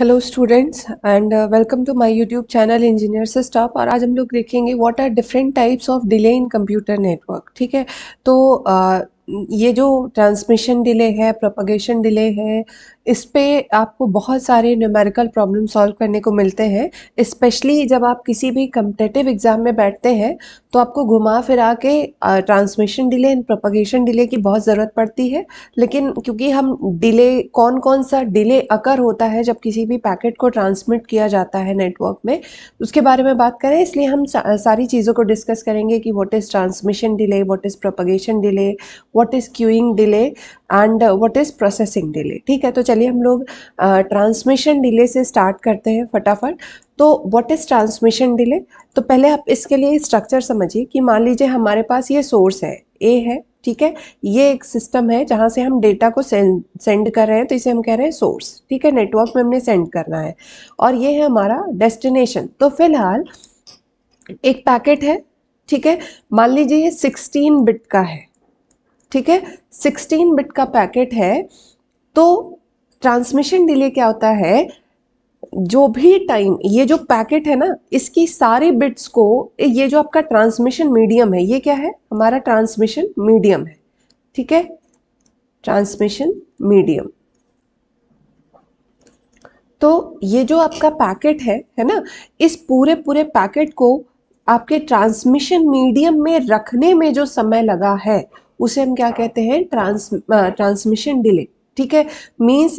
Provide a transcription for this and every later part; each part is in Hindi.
Hello students and welcome to my YouTube channel engineer से स्टाफ और आज हम लोग देखेंगे what are different types of delay in computer network ठीक है तो uh, ये जो ट्रांसमिशन डिले है प्रोपगेशन डिले है इस पर आपको बहुत सारे न्यूमेरिकल प्रॉब्लम सॉल्व करने को मिलते हैं इस्पेशली जब आप किसी भी कम्पटेटिव एग्ज़ाम में बैठते हैं तो आपको घुमा फिरा के transmission delay and propagation delay की बहुत ज़रूरत पड़ती है लेकिन क्योंकि हम डिले कौन कौन सा डिले अकर होता है जब किसी भी पैकेट को ट्रांसमिट किया जाता है नेटवर्क में उसके बारे में बात करें इसलिए हम सारी चीज़ों को डिस्कस करेंगे कि what is transmission delay what is propagation delay what is queuing delay and what is processing delay ठीक है तो चलिए हम लोग ट्रांसमिशन डिले से स्टार्ट करते हैं फटाफट तो व्हाट इज़ ट्रांसमिशन डिले तो पहले आप इसके लिए स्ट्रक्चर समझिए कि मान लीजिए हमारे पास ये सोर्स है ए है ठीक है ये एक सिस्टम है जहाँ से हम डेटा को सेंड सेंड कर रहे हैं तो इसे हम कह रहे हैं सोर्स ठीक है नेटवर्क में हमने सेंड करना है और ये है हमारा डेस्टिनेशन तो फिलहाल एक पैकेट है ठीक है मान लीजिए ये 16 बिट का है ठीक है 16 बिट का पैकेट है तो ट्रांसमिशन डिले क्या होता है जो भी टाइम ये जो पैकेट है ना इसकी सारे बिट्स को ये जो आपका ट्रांसमिशन मीडियम है ये क्या है हमारा ट्रांसमिशन मीडियम है ठीक है ट्रांसमिशन मीडियम तो ये जो आपका पैकेट है है ना इस पूरे पूरे पैकेट को आपके ट्रांसमिशन मीडियम में रखने में जो समय लगा है उसे हम क्या कहते हैं ट्रांस ट्रांसमिशन डिले ठीक है मीन्स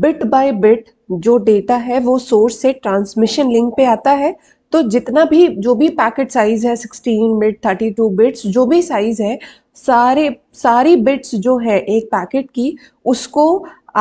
बिट बाय बिट जो डेटा है वो सोर्स से ट्रांसमिशन लिंक पे आता है तो जितना भी जो भी पैकेट साइज है 16 बिट 32 बिट्स जो भी साइज है सारे सारी बिट्स जो है एक पैकेट की उसको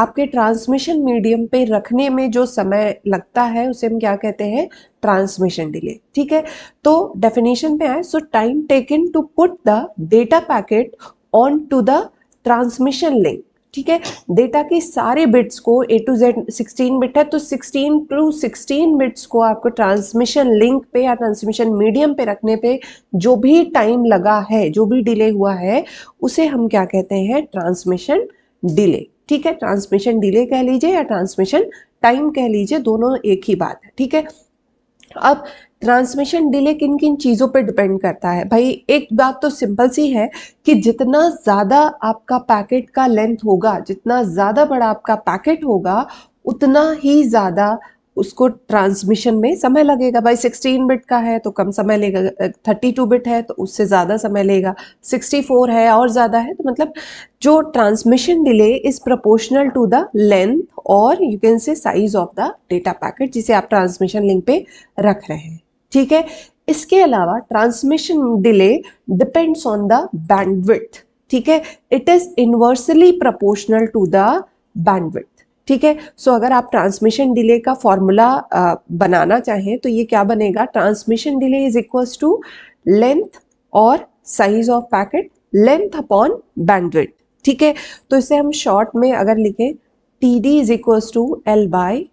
आपके ट्रांसमिशन मीडियम पे रखने में जो समय लगता है उसे हम क्या कहते हैं ट्रांसमिशन डिले ठीक है तो डेफिनेशन पे आए so time taken to put the data packet on to the transmission link ठीक है डेटा के सारे बिट्स को ए टू जेड 16 बिट है तो 16 टू 16 बिट्स को आपको ट्रांसमिशन लिंक पे या ट्रांसमिशन मीडियम पे रखने पे जो भी टाइम लगा है जो भी डिले हुआ है उसे हम क्या कहते हैं ट्रांसमिशन डिले ठीक है ट्रांसमिशन डिले कह लीजिए या ट्रांसमिशन टाइम कह लीजिए दोनों एक ही बात है ठीक है अब ट्रांसमिशन डिले किन किन चीज़ों पर डिपेंड करता है भाई एक बात तो सिंपल सी है कि जितना ज़्यादा आपका पैकेट का लेंथ होगा जितना ज़्यादा बड़ा आपका पैकेट होगा उतना ही ज़्यादा उसको ट्रांसमिशन में समय लगेगा भाई 16 बिट का है तो कम समय लेगा 32 बिट है तो उससे ज़्यादा समय लेगा 64 है और ज़्यादा है तो मतलब जो transmission delay is proportional to the length और you can say size of the data packet जिसे आप ट्रांसमिशन लिंक पे रख रहे हैं ठीक है इसके अलावा transmission delay depends on the bandwidth ठीक है it is inversely proportional to the bandwidth ठीक है सो अगर आप ट्रांसमिशन डिले का फॉर्मूला बनाना चाहें तो ये क्या बनेगा transmission delay is equals to length और size of packet length upon bandwidth ठीक है तो इसे हम शॉर्ट में अगर लिखें T D is equals to L by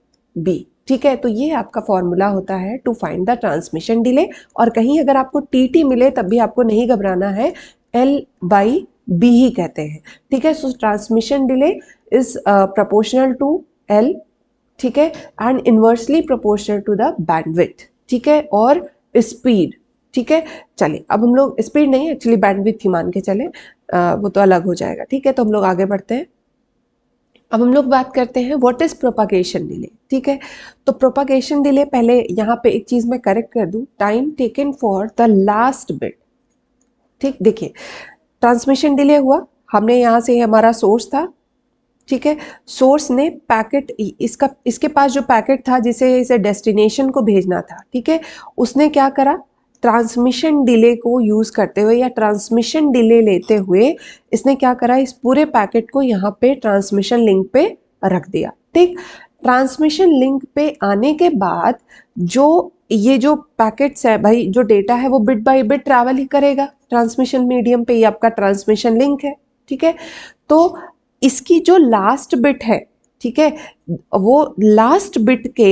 B ठीक है तो ये आपका फॉर्मूला होता है to find the transmission delay और कहीं अगर आपको टी टी मिले तब भी आपको नहीं घबराना है एल बाई बी ही कहते हैं ठीक है so transmission delay is uh, proportional to L ठीक है and inversely proportional to the bandwidth ठीक है और स्पीड ठीक है चलिए अब हम लोग स्पीड नहीं एक्चुअली बैंडविथ ही मान के चले आ, uh, वो तो अलग हो जाएगा ठीक है तो हम लोग आगे बढ़ते हैं अब हम लोग बात करते हैं व्हाट इज़ प्रोपागेशन डिले ठीक है तो प्रोपागेशन डिले पहले यहाँ पे एक चीज़ मैं करेक्ट कर दूँ time taken for the last bit ठीक देखिए ट्रांसमिशन डिले हुआ हमने यहाँ से हमारा सोर्स था ठीक है सोर्स ने पैकेट इसका इसके पास जो पैकेट था जिसे इसे डेस्टिनेशन को भेजना था ठीक है उसने क्या करा ट्रांसमिशन डिले को यूज़ करते हुए या ट्रांसमिशन डिले लेते हुए इसने क्या करा इस पूरे पैकेट को यहाँ पे ट्रांसमिशन लिंक पे रख दिया ठीक ट्रांसमिशन लिंक पे आने के बाद जो ये जो पैकेट्स है भाई जो डेटा है वो बिट बाय बिट ट्रैवल ही करेगा ट्रांसमिशन मीडियम पे ये आपका ट्रांसमिशन लिंक है ठीक है तो इसकी जो लास्ट बिट है ठीक है वो लास्ट बिट के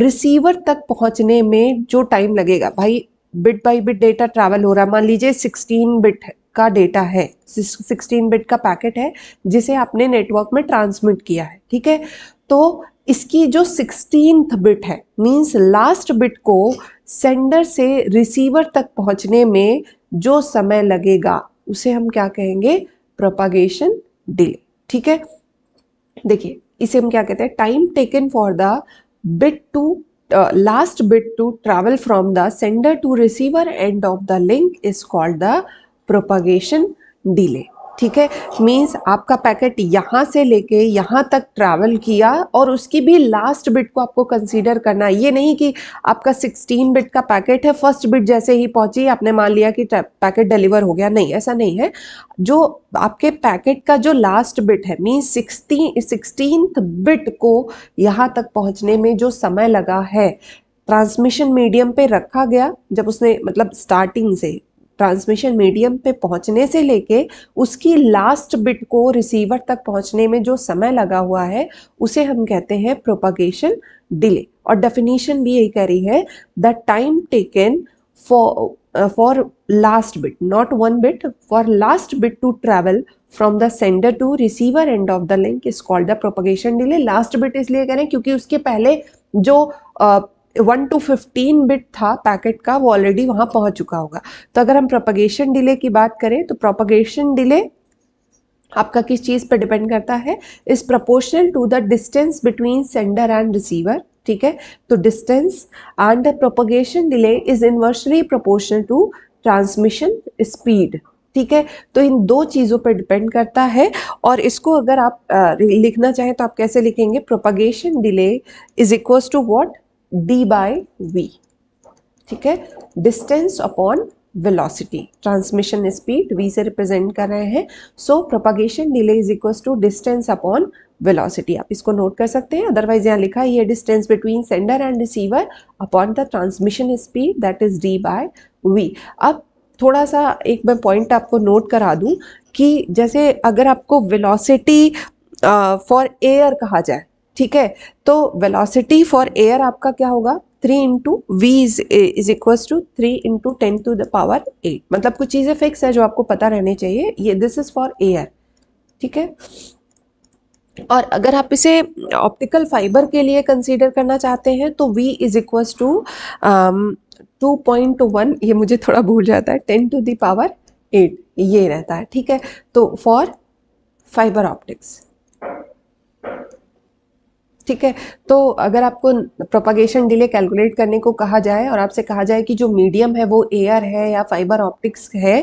रिसीवर तक पहुंचने में जो टाइम लगेगा भाई bit by bit data travel हो रहा है मान लीजिए 16 बिट का डेटा है 16 बिट का पैकेट है जिसे आपने नेटवर्क में ट्रांसमिट किया है ठीक है तो इसकी जो सिक्सटीन बिट है मीन्स लास्ट बिट को सेंडर से रिसीवर तक पहुंचने में जो समय लगेगा उसे हम क्या कहेंगे प्रोपागेशन डिले ठीक है देखिए इसे हम क्या कहते हैं time taken for the bit to last bit to travel from the sender to receiver end of the link is called the propagation delay ठीक है मीन्स आपका पैकेट यहाँ से लेके यहाँ तक ट्रैवल किया और उसकी भी लास्ट बिट को आपको कंसीडर करना है ये नहीं कि आपका 16 बिट का पैकेट है फर्स्ट बिट जैसे ही पहुँची आपने मान लिया कि पैकेट डिलीवर हो गया नहीं ऐसा नहीं है जो आपके पैकेट का जो लास्ट बिट है मीन्स सिक्सटीन सिक्सटीनथ बिट को यहाँ तक पहुँचने में जो समय लगा है ट्रांसमिशन मीडियम पे रखा गया जब उसने मतलब स्टार्टिंग से ट्रांसमिशन मीडियम पे पहुंचने से लेके उसकी लास्ट बिट को रिसीवर तक पहुंचने में जो समय लगा हुआ है उसे हम कहते हैं प्रोपागेशन डिले और डेफिनेशन भी यही कह रही है the time taken for for last bit not one bit for last bit to travel from the sender to receiver end of the link is called the propagation delay last bit इसलिए कह रहे हैं क्योंकि उसके पहले जो uh, one two fifteen bit था पैकेट का वो ऑलरेडी वहां पहुंच चुका होगा तो अगर हम प्रोपगेशन डिले की बात करें तो प्रोपगेशन डिले आपका किस चीज़ पर डिपेंड करता है is proportional to the distance between sender and receiver ठीक है तो distance and the propagation delay is inversely proportional to transmission speed ठीक है तो इन दो चीज़ों पर डिपेंड करता है और इसको अगर आप आ, लिखना चाहें तो आप कैसे लिखेंगे propagation delay is equal to what D by V ठीक है distance upon velocity transmission speed V से रिप्रेजेंट कर रहे हैं so propagation delay is equal to distance upon velocity आप इसको नोट कर सकते हैं अदरवाइज यहाँ लिखा है ये distance between sender and receiver upon the transmission speed that is D by V अब थोड़ा सा एक मैं पॉइंट आपको नोट करा दूं कि जैसे अगर आपको वेलोसिटी फॉर एयर कहा जाए ठीक है तो वेलोसिटी फॉर एयर आपका क्या होगा three into V is is equal to three into ten to the power eight मतलब कुछ चीज़ें फिक्स है जो आपको पता रहने चाहिए ये दिस इज़ फॉर एयर ठीक है और अगर आप इसे ऑप्टिकल फाइबर के लिए कंसीडर करना चाहते हैं तो v is equals to two point one ये मुझे थोड़ा भूल जाता है टेन टू दावर एट ये रहता है ठीक है तो फॉर फाइबर ऑप्टिक्स ठीक है तो अगर आपको प्रोपागेशन डिले कैलकुलेट करने को कहा जाए और आपसे कहा जाए कि जो मीडियम है वो एयर है या फाइबर ऑप्टिक्स है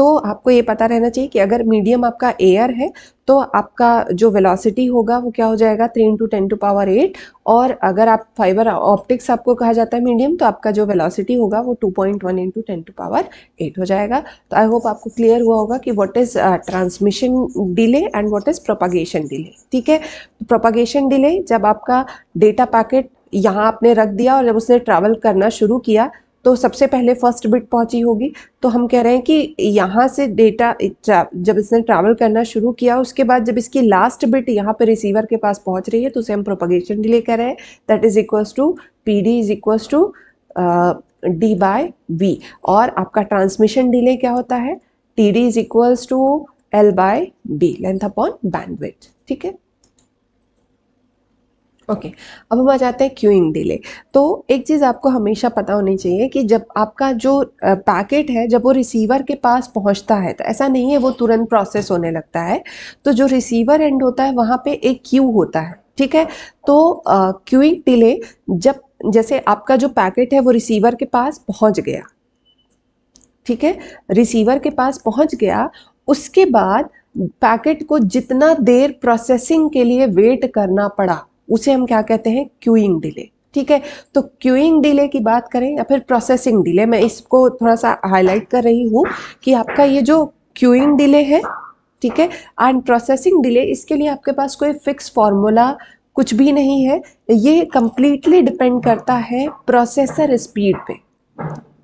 तो आपको ये पता रहना चाहिए कि अगर मीडियम आपका एयर है तो आपका जो वेलोसिटी होगा वो क्या हो जाएगा three into ten to power eight और अगर आप फाइबर ऑप्टिक्स आपको कहा जाता है मीडियम तो आपका जो वेलोसिटी होगा वो two point one into ten to power eight हो जाएगा तो आई होप आपको क्लियर हुआ होगा कि what is transmission delay and what is propagation delay ठीक है प्रोपागेशन डिले जब आपका डेटा पैकेट यहाँ आपने रख दिया और जब उसने ट्रैवल करना शुरू किया तो सबसे पहले फर्स्ट बिट पहुंची होगी तो हम कह रहे हैं कि यहाँ से डेटा जब इसने ट्रैवल करना शुरू किया उसके बाद जब इसकी लास्ट बिट यहाँ पर रिसीवर के पास पहुँच रही है तो उसे हम प्रोपगेशन डिले कर रहे हैं that is equals to P D is equals to D by V और आपका ट्रांसमिशन डिले क्या होता है T D is equals to L by B length upon bandwidth ठीक है ओके okay, अब हम आ जाते हैं क्यूइंग डिले तो एक चीज़ आपको हमेशा पता होनी चाहिए कि जब आपका जो पैकेट है जब वो रिसीवर के पास पहुंचता है तो ऐसा नहीं है वो तुरंत प्रोसेस होने लगता है तो जो रिसीवर एंड होता है वहाँ पे एक क्यू होता है ठीक है तो क्यूइंग डिले जब जैसे आपका जो पैकेट है वो रिसीवर के पास पहुँच गया ठीक है रिसीवर के पास पहुँच गया उसके बाद पैकेट को जितना देर प्रोसेसिंग के लिए वेट करना पड़ा उसे हम क्या कहते हैं क्यूइंग डिले ठीक है तो क्यूइंग डिले की बात करें या फिर प्रोसेसिंग डिले मैं इसको थोड़ा सा हाईलाइट कर रही हूँ कि आपका ये जो क्यूइंग डिले है ठीक है एंड प्रोसेसिंग डिले इसके लिए आपके पास कोई फिक्स फॉर्मूला कुछ भी नहीं है ये कंप्लीटली डिपेंड करता है प्रोसेसर स्पीड पे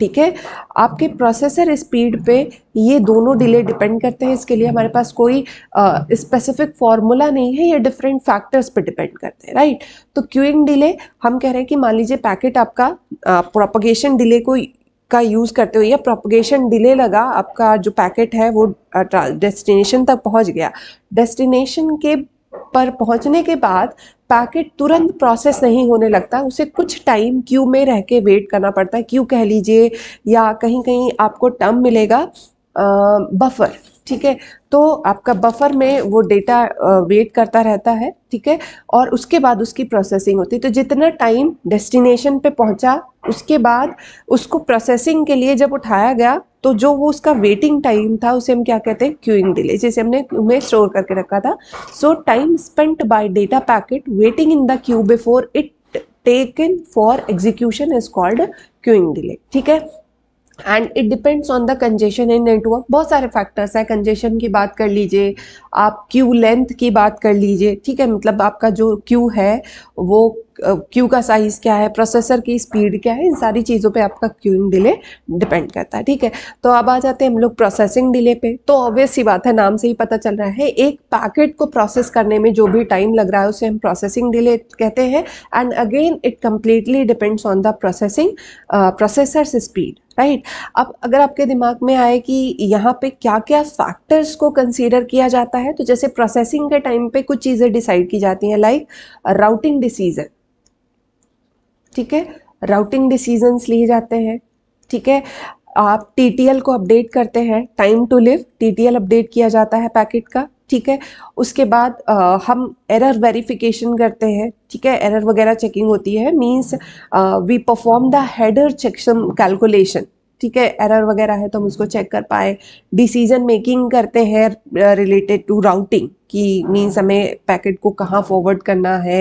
ठीक है आपके प्रोसेसर स्पीड पे ये दोनों डिले डिपेंड करते हैं इसके लिए हमारे पास कोई स्पेसिफिक फॉर्मूला नहीं है ये डिफरेंट फैक्टर्स पे डिपेंड करते हैं राइट तो क्यूइंग डिले हम कह रहे हैं कि मान लीजिए पैकेट आपका प्रोपगेशन डिले को का यूज़ करते हुए या प्रोपोगेशन डिले लगा आपका जो पैकेट है वो डेस्टिनेशन तक पहुँच गया डेस्टिनेशन के पर पहुँचने के बाद पैकेट तुरंत प्रोसेस नहीं होने लगता उसे कुछ टाइम क्यू में रह के वेट करना पड़ता है क्यू कह लीजिए या कहीं कहीं आपको टर्म मिलेगा बफर ठीक है तो आपका बफर में वो डेटा वेट करता रहता है ठीक है और उसके बाद उसकी प्रोसेसिंग होती है तो जितना टाइम डेस्टिनेशन पे पहुंचा उसके बाद उसको प्रोसेसिंग के लिए जब उठाया गया तो जो वो उसका वेटिंग टाइम था उसे हम क्या कहते हैं क्यूइंग डिले जिसे हमने क्यू में स्टोर करके रखा था so time spent by data packet waiting in the queue before it taken for execution is called queuing delay ठीक है and it depends on the congestion in network बहुत सारे फैक्टर्स हैं कंजेशन की बात कर लीजिए आप क्यू लेंथ की बात कर लीजिए ठीक है मतलब आपका जो क्यू है वो क्यू का साइज़ क्या है प्रोसेसर की स्पीड क्या है इन सारी चीज़ों पे आपका क्यूइंग डिले डिपेंड करता है ठीक है तो अब आ जाते हैं हम लोग प्रोसेसिंग डिले पे तो ऑब्वियस सी बात है नाम से ही पता चल रहा है एक पैकेट को प्रोसेस करने में जो भी टाइम लग रहा है उसे हम प्रोसेसिंग डिले कहते हैं and again it completely depends on the processing processors speed right right? अब अगर आपके दिमाग में आए कि यहाँ पे क्या क्या फैक्टर्स को कंसीडर किया जाता है तो जैसे प्रोसेसिंग के टाइम पे कुछ चीज़ें डिसाइड की जाती हैं लाइक राउटिंग डिसीजन ठीक है राउटिंग डिसीजंस लिए जाते हैं ठीक है आप टी को अपडेट करते हैं time to live T update किया जाता है पैकेट का ठीक है उसके बाद आ, हम एरर वेरिफिकेशन करते हैं ठीक है एरर वगैरह चेकिंग होती है means we perform the header checksum calculation ठीक है एरर वगैरह है तो हम उसको चेक कर पाए डिसीजन मेकिंग करते हैं रिलेटेड टू राउटिंग कि मीन्स हमें पैकेट को कहाँ फॉरवर्ड करना है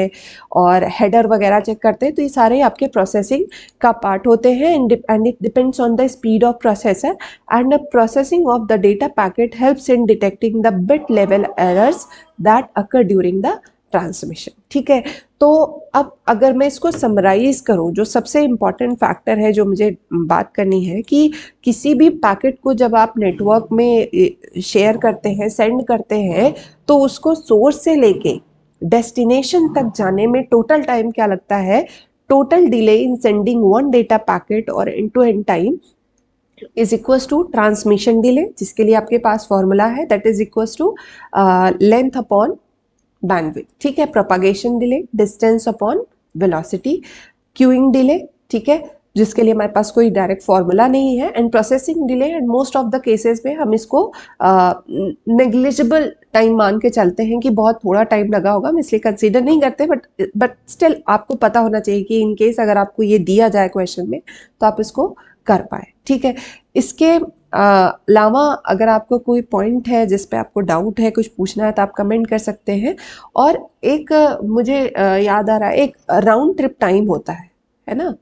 और हेडर वगैरह चेक करते हैं तो ये सारे आपके प्रोसेसिंग का पार्ट होते हैं and it depends on the speed of processor and the processing of the data packet helps in detecting the bit level errors that occur during the transmission ठीक है तो अब अगर मैं इसको समराइज करूं जो सबसे इम्पॉर्टेंट फैक्टर है जो मुझे बात करनी है कि किसी भी पैकेट को जब आप नेटवर्क में शेयर करते हैं सेंड करते हैं तो उसको सोर्स से लेके डेस्टिनेशन तक जाने में टोटल टाइम क्या लगता है total delay in sending one data packet और end to end time is equals to transmission delay जिसके लिए आपके पास फॉर्मूला है that is equals to length upon bandwidth ठीक है propagation delay distance upon velocity queuing delay ठीक है जिसके लिए हमारे पास कोई डायरेक्ट फॉर्मूला नहीं है and processing delay and most of the cases में हम इसको नेग्लिजिबल टाइम मान के चलते हैं कि बहुत थोड़ा टाइम लगा होगा हम इसलिए कंसीडर नहीं करते बट बट स्टिल आपको पता होना चाहिए कि इन केस अगर आपको ये दिया जाए क्वेश्चन में तो आप इसको कर पाए ठीक है इसके अलावा अगर आपको कोई पॉइंट है जिस पे आपको डाउट है कुछ पूछना है तो आप कमेंट कर सकते हैं और एक मुझे याद आ रहा है एक राउंड ट्रिप टाइम होता है है ना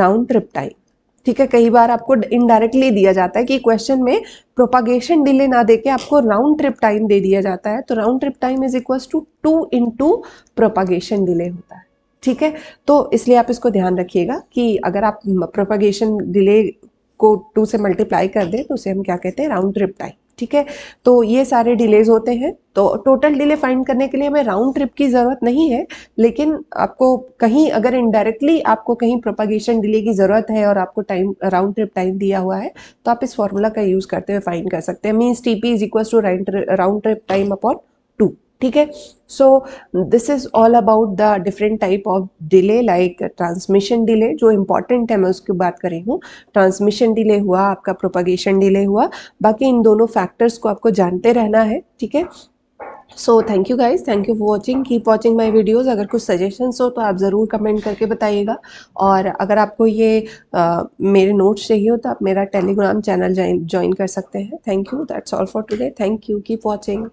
राउंड ट्रिप टाइम ठीक है कई बार आपको इनडायरेक्टली दिया जाता है कि क्वेश्चन में प्रोपागेशन डिले ना देके आपको राउंड ट्रिप टाइम दे दिया जाता है तो round trip time is equal to two into propagation delay होता है ठीक है तो इसलिए आप इसको ध्यान रखिएगा कि अगर आप प्रोपागेशन डिले को टू से मल्टीप्लाई कर दें तो उसे हम क्या कहते हैं राउंड ट्रिप टाइम ठीक है तो ये सारे डिलेज होते हैं तो टोटल डिले फाइंड करने के लिए हमें राउंड ट्रिप की ज़रूरत नहीं है लेकिन आपको कहीं अगर इनडायरेक्टली आपको कहीं प्रोपागेशन डिले की ज़रूरत है और आपको टाइम राउंड ट्रिप टाइम दिया हुआ है तो आप इस फॉर्मूला का यूज़ करते हुए फाइंड कर सकते हैं means T P is equal to round trip time upon ठीक है so this is all about the different type of delay like transmission delay जो इम्पॉर्टेंट है मैं उसकी बात कर रही हूँ ट्रांसमिशन डिले हुआ आपका प्रोपागेशन डिले हुआ बाकी इन दोनों फैक्टर्स को आपको जानते रहना है ठीक है so thank you guys thank you for watching keep watching my videos अगर कुछ सजेशंस हो तो आप ज़रूर कमेंट करके बताइएगा और अगर आपको ये आ, मेरे नोट्स चाहिए हो तो आप मेरा टेलीग्राम चैनल ज्वाइन कर सकते हैं thank you that's all for today thank you keep watching